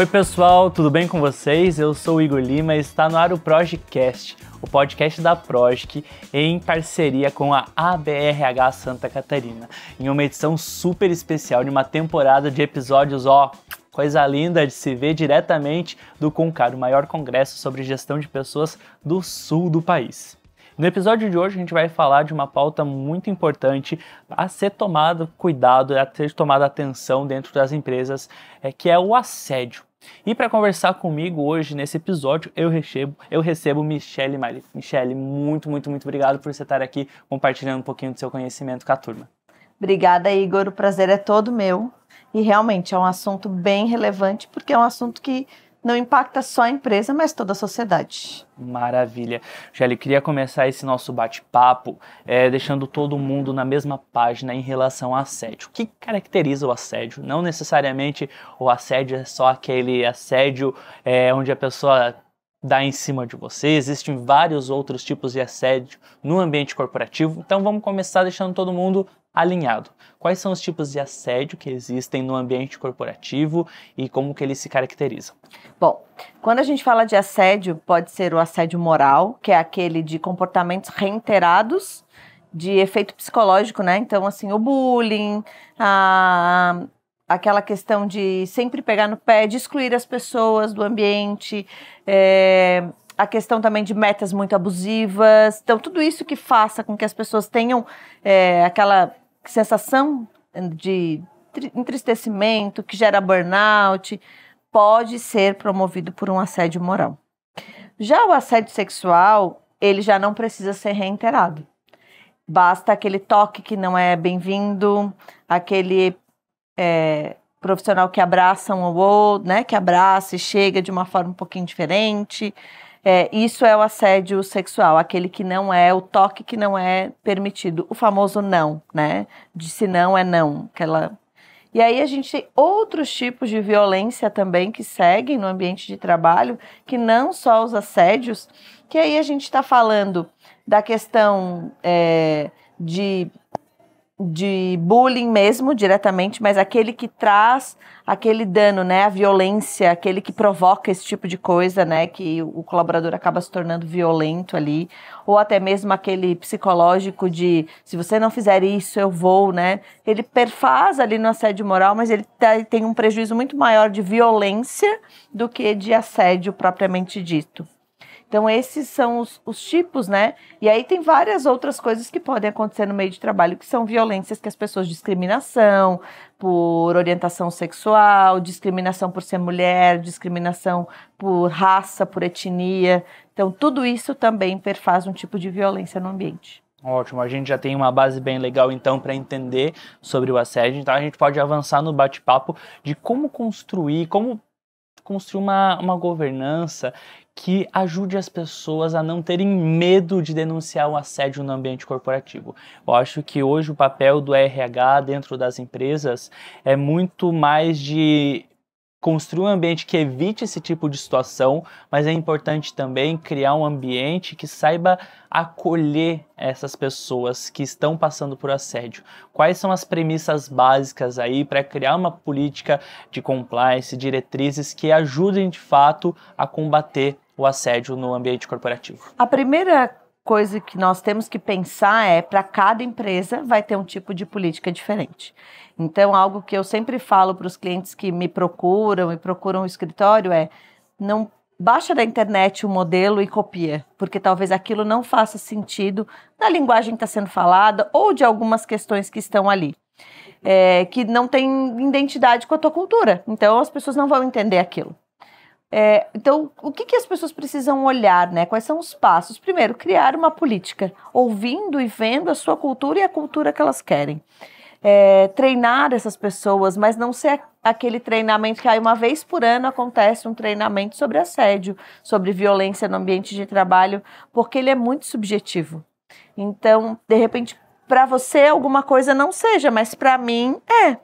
Oi, pessoal, tudo bem com vocês? Eu sou o Igor Lima e está no ar o Projecast, o podcast da Projec em parceria com a ABRH Santa Catarina, em uma edição super especial de uma temporada de episódios, ó, coisa linda de se ver diretamente do CONCAR, o maior congresso sobre gestão de pessoas do sul do país. No episódio de hoje a gente vai falar de uma pauta muito importante a ser tomado cuidado, a ser tomada atenção dentro das empresas, é, que é o assédio. E para conversar comigo hoje nesse episódio, eu recebo, eu recebo Michele Maris. Michele, muito, muito, muito obrigado por você estar aqui compartilhando um pouquinho do seu conhecimento com a turma. Obrigada, Igor. O prazer é todo meu. E realmente é um assunto bem relevante, porque é um assunto que não impacta só a empresa, mas toda a sociedade. Maravilha. Gelli, queria começar esse nosso bate-papo é, deixando todo mundo na mesma página em relação ao assédio. O que caracteriza o assédio? Não necessariamente o assédio é só aquele assédio é, onde a pessoa dá em cima de você, existem vários outros tipos de assédio no ambiente corporativo. Então vamos começar deixando todo mundo alinhado. Quais são os tipos de assédio que existem no ambiente corporativo e como que eles se caracterizam? Bom, quando a gente fala de assédio, pode ser o assédio moral, que é aquele de comportamentos reiterados de efeito psicológico, né? Então, assim, o bullying, a aquela questão de sempre pegar no pé, de excluir as pessoas do ambiente, é, a questão também de metas muito abusivas. Então, tudo isso que faça com que as pessoas tenham é, aquela sensação de entristecimento, que gera burnout, pode ser promovido por um assédio moral. Já o assédio sexual, ele já não precisa ser reiterado. Basta aquele toque que não é bem-vindo, aquele é, profissional que abraça um ao outro, né? Que abraça e chega de uma forma um pouquinho diferente. É, isso é o assédio sexual, aquele que não é, o toque que não é permitido, o famoso não, né? De se não é não, aquela. E aí a gente tem outros tipos de violência também que seguem no ambiente de trabalho, que não só os assédios, que aí a gente está falando da questão é, de de bullying mesmo, diretamente, mas aquele que traz aquele dano, né? A violência, aquele que provoca esse tipo de coisa, né? Que o colaborador acaba se tornando violento ali. Ou até mesmo aquele psicológico de se você não fizer isso, eu vou, né? Ele perfaz ali no assédio moral, mas ele tá, tem um prejuízo muito maior de violência do que de assédio propriamente dito. Então, esses são os, os, tipos, né? E aí tem várias outras coisas que podem acontecer no meio de trabalho, que são violências que as pessoas, discriminação por orientação sexual, discriminação por ser mulher, discriminação por raça, por etnia. Então, tudo isso também perfaz um tipo de violência no ambiente. Ótimo, a gente já tem uma base bem legal então para entender sobre o assédio, então a gente pode avançar no bate-papo de como construir, como construir uma, uma governança que ajude as pessoas a não terem medo de denunciar o um assédio no ambiente corporativo. Eu acho que hoje o papel do RH dentro das empresas é muito mais de construir um ambiente que evite esse tipo de situação, mas é importante também criar um ambiente que saiba acolher essas pessoas que estão passando por assédio. Quais são as premissas básicas aí para criar uma política de compliance, diretrizes que ajudem de fato a combater o assédio no ambiente corporativo? A primeira coisa que nós temos que pensar é para cada empresa vai ter um tipo de política diferente. Então, algo que eu sempre falo para os clientes que me procuram e procuram o escritório é não baixa da internet o modelo e copia, porque talvez aquilo não faça sentido na linguagem que está sendo falada ou de algumas questões que estão ali. É, que não tem identidade com a tua cultura. Então as pessoas não vão entender aquilo. É, então, o que, que, as pessoas precisam olhar, né? Quais são os passos? Primeiro, criar uma política, ouvindo e vendo a sua cultura e a cultura que elas querem. É, treinar essas pessoas, mas não ser aquele treinamento que aí uma vez por ano acontece um treinamento sobre assédio, sobre violência no ambiente de trabalho, porque ele é muito subjetivo. Então, de repente, para você alguma coisa não seja, mas para mim é.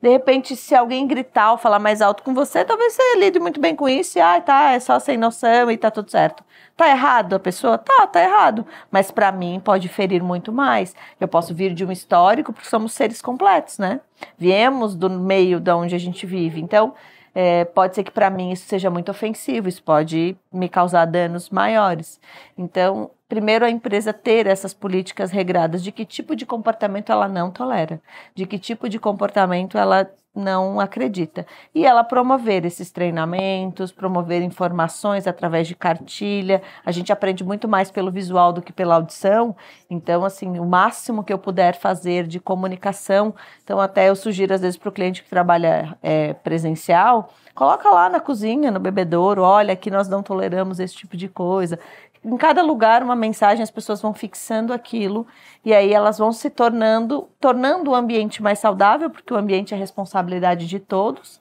De repente, se alguém gritar ou falar mais alto com você, talvez você lide muito bem com isso e, ah, tá, é só sem noção e tá tudo certo. Tá errado a pessoa? Tá, tá errado. Mas para mim pode ferir muito mais. Eu posso vir de um histórico, porque somos seres completos, né? Viemos do meio de onde a gente vive. Então, é, pode ser que para mim isso seja muito ofensivo, isso pode me causar danos maiores. Então, primeiro a empresa ter essas políticas regradas de que tipo de comportamento ela não tolera, de que tipo de comportamento ela não acredita. E ela promover esses treinamentos, promover informações através de cartilha. A gente aprende muito mais pelo visual do que pela audição. Então, assim, o máximo que eu puder fazer de comunicação. Então, até eu sugiro, às vezes, para o cliente que trabalha é, presencial, coloca lá na cozinha, no bebedouro, olha, aqui nós não toleramos esse tipo de coisa em cada lugar uma mensagem, as pessoas vão fixando aquilo e aí elas vão se tornando, tornando o ambiente mais saudável, porque o ambiente é responsabilidade de todos.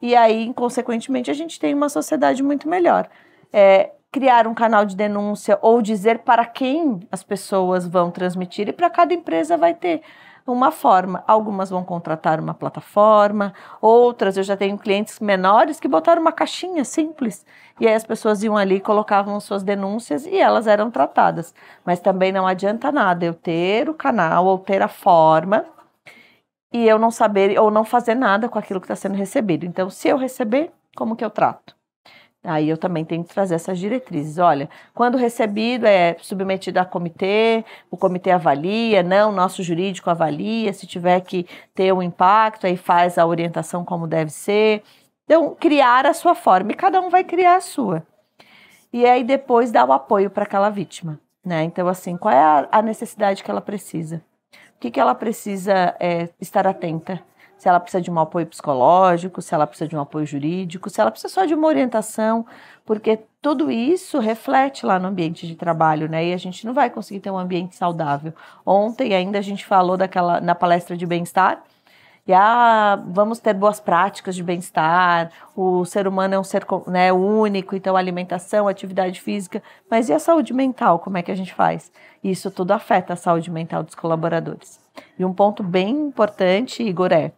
E aí, consequentemente, a gente tem uma sociedade muito melhor. É, criar um canal de denúncia ou dizer para quem as pessoas vão transmitir e para cada empresa vai ter uma forma. Algumas vão contratar uma plataforma, outras eu já tenho clientes menores que botaram uma caixinha simples e aí as pessoas iam ali, colocavam suas denúncias e elas eram tratadas. Mas também não adianta nada eu ter o canal ou ter a forma e eu não saber ou não fazer nada com aquilo que está sendo recebido. Então, se eu receber, como que eu trato? Aí eu também tenho que trazer essas diretrizes. Olha, quando recebido é submetido a comitê, o comitê avalia, não, nosso jurídico avalia, se tiver que ter um impacto, aí faz a orientação como deve ser. Então, criar a sua forma, e cada um vai criar a sua. E aí depois dá o apoio para aquela vítima. Né? Então, assim, qual é a necessidade que ela precisa? O que, que ela precisa é, estar atenta? se ela precisa de um apoio psicológico, se ela precisa de um apoio jurídico, se ela precisa só de uma orientação, porque tudo isso reflete lá no ambiente de trabalho, né? E a gente não vai conseguir ter um ambiente saudável. Ontem ainda a gente falou daquela na palestra de bem-estar, e ah, vamos ter boas práticas de bem-estar, o ser humano é um ser né, único, então alimentação, atividade física, mas e a saúde mental, como é que a gente faz? Isso tudo afeta a saúde mental dos colaboradores. E um ponto bem importante, Igor, é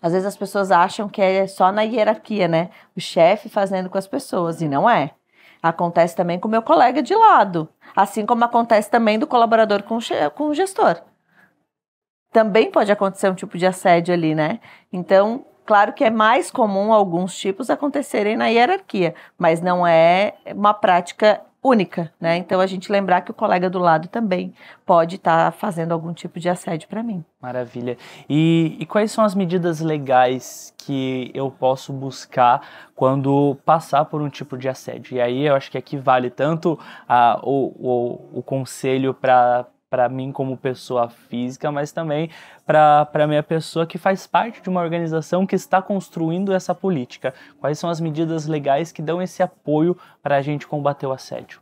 às vezes as pessoas acham que é só na hierarquia, né? O chefe fazendo com as pessoas, e não é. Acontece também com o meu colega de lado, assim como acontece também do colaborador com, com o gestor. Também pode acontecer um tipo de assédio ali, né? Então, Claro que é mais comum alguns tipos acontecerem na hierarquia, mas não é uma prática única, né? Então a gente lembrar que o colega do lado também pode estar tá fazendo algum tipo de assédio para mim. Maravilha. E, e, quais são as medidas legais que eu posso buscar quando passar por um tipo de assédio? E aí eu acho que aqui vale tanto a, o, o, o conselho para para mim como pessoa física, mas também para minha pessoa que faz parte de uma organização que está construindo essa política. Quais são as medidas legais que dão esse apoio para a gente combater o assédio?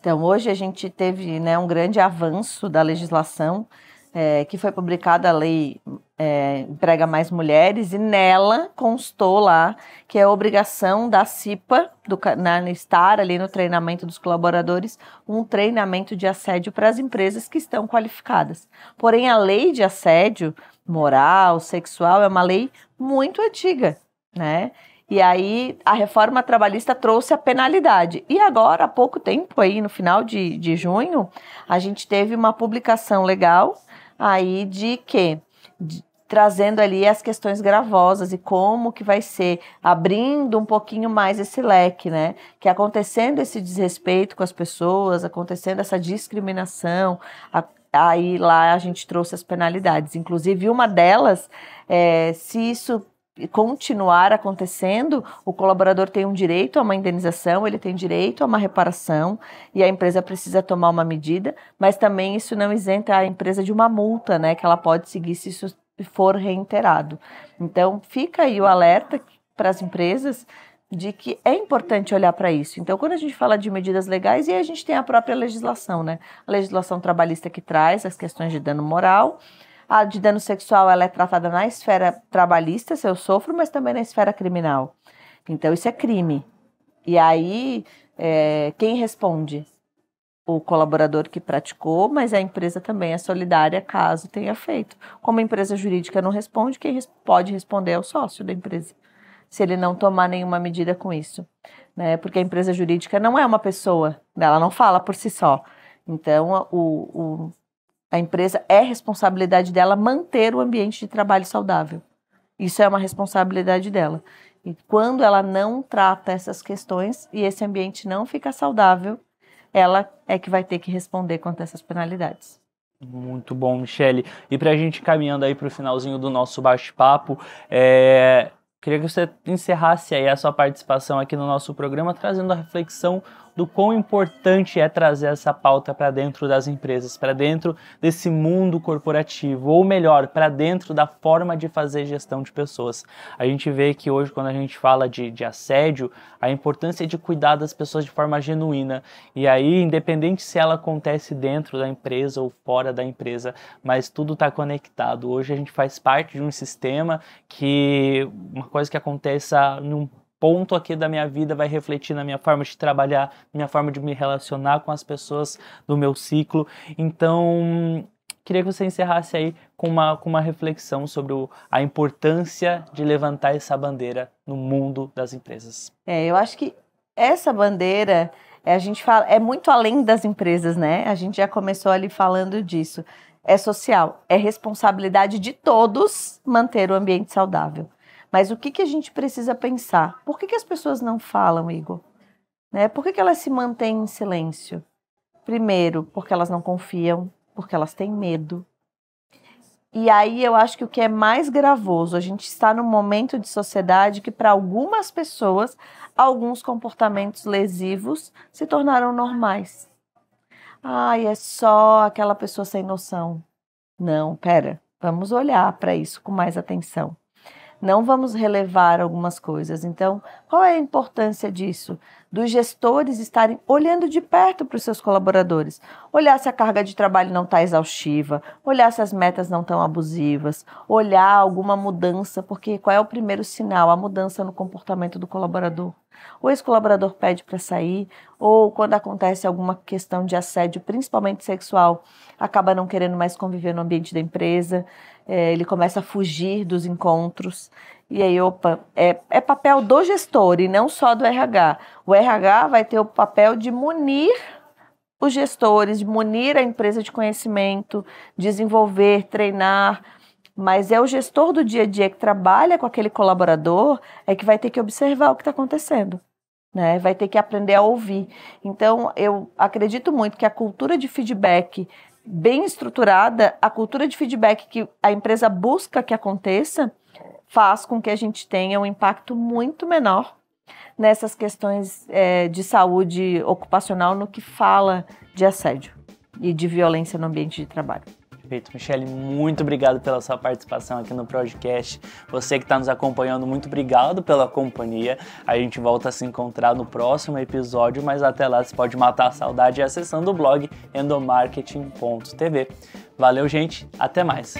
Então, hoje a gente teve né, um grande avanço da legislação é, que foi publicada a lei é, Emprega Mais Mulheres, e nela constou lá que é obrigação da CIPA, do, na, estar ali no treinamento dos colaboradores, um treinamento de assédio para as empresas que estão qualificadas. Porém, a lei de assédio moral, sexual, é uma lei muito antiga, né? E aí a reforma trabalhista trouxe a penalidade. E agora, há pouco tempo, aí no final de, de junho, a gente teve uma publicação legal aí de quê? De, trazendo ali as questões gravosas e como que vai ser, abrindo um pouquinho mais esse leque, né? Que acontecendo esse desrespeito com as pessoas, acontecendo essa discriminação, a, aí lá a gente trouxe as penalidades. Inclusive, uma delas, é, se isso continuar acontecendo, o colaborador tem um direito a uma indenização, ele tem direito a uma reparação e a empresa precisa tomar uma medida, mas também isso não isenta a empresa de uma multa, né, que ela pode seguir se isso for reiterado. Então, fica aí o alerta para as empresas de que é importante olhar para isso. Então, quando a gente fala de medidas legais, e a gente tem a própria legislação, né? A legislação trabalhista que traz as questões de dano moral, a de dano sexual ela é tratada na esfera trabalhista, se eu sofro, mas também na esfera criminal. Então isso é crime. E aí é, quem responde? O colaborador que praticou, mas a empresa também é solidária caso tenha feito. Como a empresa jurídica não responde, quem pode responder é o sócio da empresa, se ele não tomar nenhuma medida com isso. Né? Porque a empresa jurídica não é uma pessoa, ela não fala por si só. Então, o, o a empresa é responsabilidade dela manter o ambiente de trabalho saudável. Isso é uma responsabilidade dela. E quando ela não trata essas questões e esse ambiente não fica saudável, ela é que vai ter que responder quanto a essas penalidades. Muito bom, Michele. E para a gente caminhando aí para o finalzinho do nosso bate-papo, é... queria que você encerrasse aí a sua participação aqui no nosso programa, trazendo a reflexão do quão importante é trazer essa pauta para dentro das empresas, para dentro desse mundo corporativo, ou melhor, para dentro da forma de fazer gestão de pessoas. A gente vê que hoje, quando a gente fala de, de assédio, a importância de cuidar das pessoas de forma genuína. E aí, independente se ela acontece dentro da empresa ou fora da empresa, mas tudo está conectado. Hoje a gente faz parte de um sistema que uma coisa que aconteça num ponto aqui da minha vida vai refletir na minha forma de trabalhar, minha forma de me relacionar com as pessoas do meu ciclo. Então, queria que você encerrasse aí com uma, com uma reflexão sobre o, a importância de levantar essa bandeira no mundo das empresas. É, eu acho que essa bandeira é, a gente fala, é muito além das empresas, né? A gente já começou ali falando disso. É social, é responsabilidade de todos manter o ambiente saudável. Mas o que, que a gente precisa pensar? Por que, que as pessoas não falam, Igor? Né? Por que, que elas se mantêm em silêncio? Primeiro, porque elas não confiam, porque elas têm medo. E aí eu acho que o que é mais gravoso, a gente está num momento de sociedade que, para algumas pessoas, alguns comportamentos lesivos se tornaram normais. Ai, é só aquela pessoa sem noção. Não, pera, vamos olhar para isso com mais atenção não vamos relevar algumas coisas. Então, qual é a importância disso? Dos gestores estarem olhando de perto para os seus colaboradores, olhar se a carga de trabalho não está exaustiva, olhar se as metas não estão abusivas, olhar alguma mudança, porque qual é o primeiro sinal? A mudança no comportamento do colaborador. O ex-colaborador pede para sair, ou quando acontece alguma questão de assédio, principalmente sexual, acaba não querendo mais conviver no ambiente da empresa, é, ele começa a fugir dos encontros. E aí, opa, é, é papel do gestor e não só do RH. O RH vai ter o papel de munir os gestores, de munir a empresa de conhecimento, desenvolver, treinar, mas é o gestor do dia a dia que trabalha com aquele colaborador é que vai ter que observar o que está acontecendo. Né? Vai ter que aprender a ouvir. Então, eu acredito muito que a cultura de feedback bem estruturada, a cultura de feedback que a empresa busca que aconteça, faz com que a gente tenha um impacto muito menor nessas questões é, de saúde ocupacional no que fala de assédio e de violência no ambiente de trabalho. Perfeito. Michele, muito obrigado pela sua participação aqui no podcast. Você que está nos acompanhando, muito obrigado pela companhia. A gente volta a se encontrar no próximo episódio, mas até lá você pode matar a saudade acessando o blog endomarketing.tv. Valeu, gente. Até mais.